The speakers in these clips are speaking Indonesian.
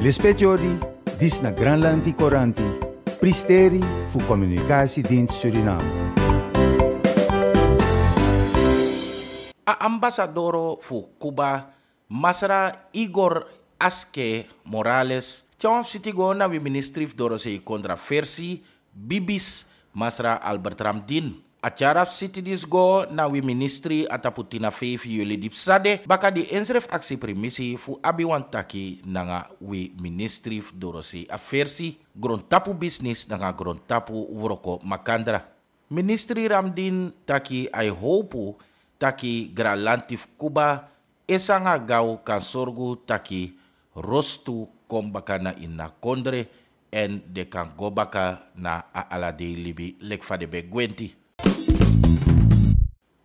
Lispetjori, disna Granlandi coranti, pristeri fu comunicatie din Suriname. A ambassadoro fu Cuba, Masra Igor Aske Morales, Tjong sitigo na wi ministrif doro se controversi bibis Masra Albertram Din. Acharaf City go na wi ministry ataputina tina 5 dip dipsade baka di ensref aksi primisi fu abi wantaki nanga wi ministry dorosi afersi grontapu business nanga grontapu wroko makandra. Ministry Ramdin taki ai hopu taki gralantif kuba esanga gau kan sorgu taki rostu kombakana na inna kondre en de kan gobaka na ala libi lek fadebe gwenti.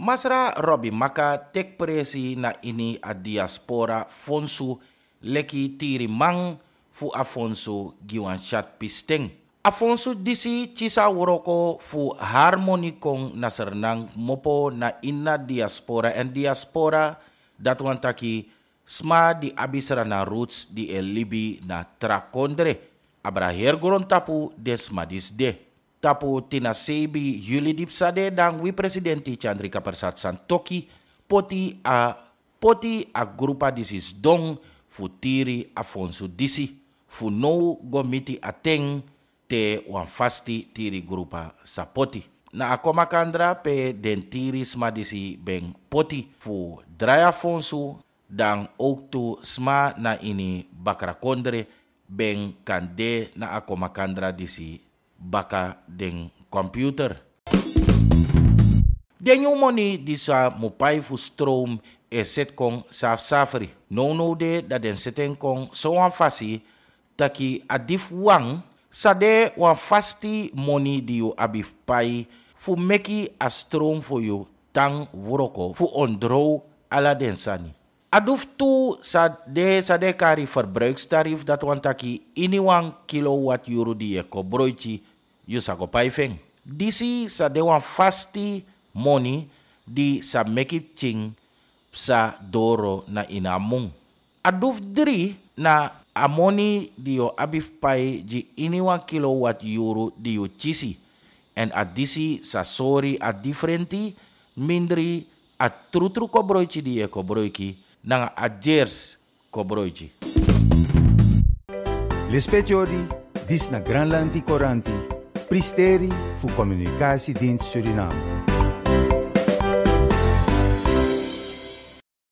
Masra Robi maka tek presi na ini a diaspora fonsu leki tiri mang fu Afonso giwan chat pisteng. Afonso disi cisa woroko fu harmonikong na sernang mopo na ina diaspora en diaspora datuan taki sma di abisra na roots di elibi na trakondre. Abraher gorontapu tapu desmadis de tapu tina seibi Yuli Dipsade dan wi presidenti Chandrika Persat Santoki poti a poti a grupa disis dong futiri Afonso disi funou gomiti ateng te wan fasti tiri grupa sapoti. Na akoma kandra pe den tiri sma disi beng poti fu draya Afonso dan oktu sma na ini bakra kondre beng kande na akoma kandra disi baka deng computer. Den yu moni disa mupai fu stroom e set kong saf safari. No no de da den seten kong so wan fasi taki adif wang de wan fasti moni di yo abif pai fu meki a stroom fu yo tang wroko fu draw ala den sani. Aduf tu sa de kari verbruikstarief dat wan taki ini wang kilowatt euro di ko broichi you go pay feng. Disi sa dewan fasti money di sa mekip ching sa doro na inamung. Aduf diri na amoni diyo abif pay ji iniwan kilowatt euro diyo chisi. and adisi sa sori a differenti mindri a trutru kobroichi diye kobroiki nanga jers kobroichi. di dis na Granlandi koranti. Presteren voor communicatie Suriname.